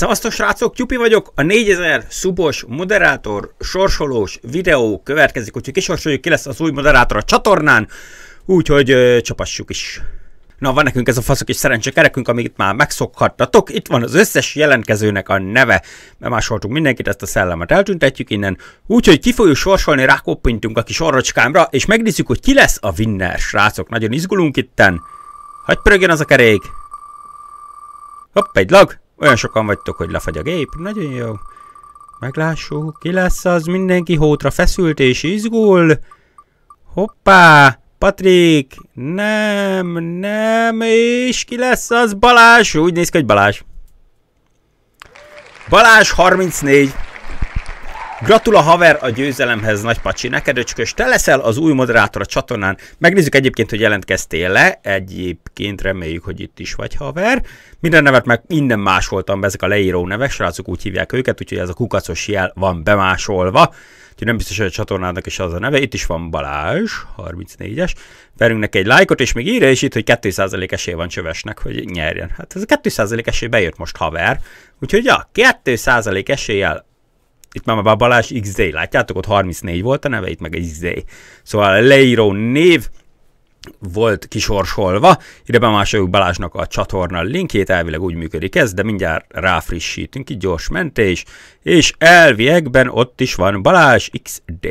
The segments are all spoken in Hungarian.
Szevasztok srácok, Tyupi vagyok, a 4000 szubos moderátor sorsolós videó következik, úgyhogy kisorsoljuk ki lesz az új moderátor a csatornán, úgyhogy ö, csapassuk is. Na van nekünk ez a faszok is szerencsé, kerekünk, amit már megszokhattatok, itt van az összes jelentkezőnek a neve, bemásoltunk mindenkit, ezt a szellemet eltüntetjük innen, úgyhogy ki fogjuk sorsolni, rákoppintunk a kis orrocskámra, és megnézzük, hogy ki lesz a winner, srácok, nagyon izgulunk itten. Hagy pörögjön az a kerék! Hopp, egy lag! Olyan sokan vagytok, hogy lefagy a gép. Nagyon jó. Meglássuk, ki lesz az, mindenki hótra feszült és izgul. Hoppá! Patrik! Nem, nem, és ki lesz az? Balás? Úgy néz ki, hogy Balás. Balás 34. Gratula haver a győzelemhez, nagy pacsi, neked öcskös. Te leszel az új moderátor a csatornán. Megnézzük egyébként, hogy jelentkeztél le. Egyébként reméljük, hogy itt is vagy haver. Minden nevet meg minden másoltam be, ezek a leíró nevek, srácok úgy hívják őket, úgyhogy ez a kukacos jel van bemásolva. Úgyhogy nem biztos, hogy a csatornának is az a neve. Itt is van Balázs, 34-es. Verünk neki egy lájkot, és még írja is itt, hogy 2% esély van csövesnek, hogy nyerjen. Hát ez a 2% esély bejött most haver. Úgyhogy ja, 2% eséllyel itt már a Balázs XZ, látjátok, ott 34 volt a neve, itt meg egy XZ. Szóval a leíró név, volt kisorsolva, ide bemásoljuk Balázsnak a csatorna linkjét, elvileg úgy működik ez, de mindjárt ráfrissítünk, így gyors mentés, és elviekben ott is van Balázs XD.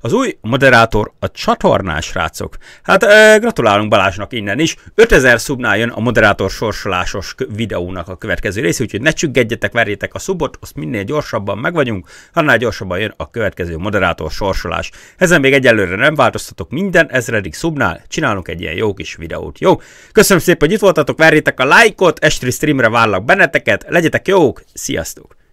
Az új moderátor a csatornás rácok. Hát e, gratulálunk Balázsnak innen is, 5000 szubnál jön a moderátor sorsolásos videónak a következő része, úgyhogy ne csüggedjetek, verjétek a szubot, azt minél gyorsabban megvagyunk, annál gyorsabban jön a következő moderátor sorsolás. Ezen még egyelőre nem változtatok, minden ezredik szubnál csinál csinálunk egy ilyen jó kis videót, jó? Köszönöm szépen, hogy itt voltatok, verjétek a lájkot, estri streamre várlak benneteket, legyetek jók, sziasztok!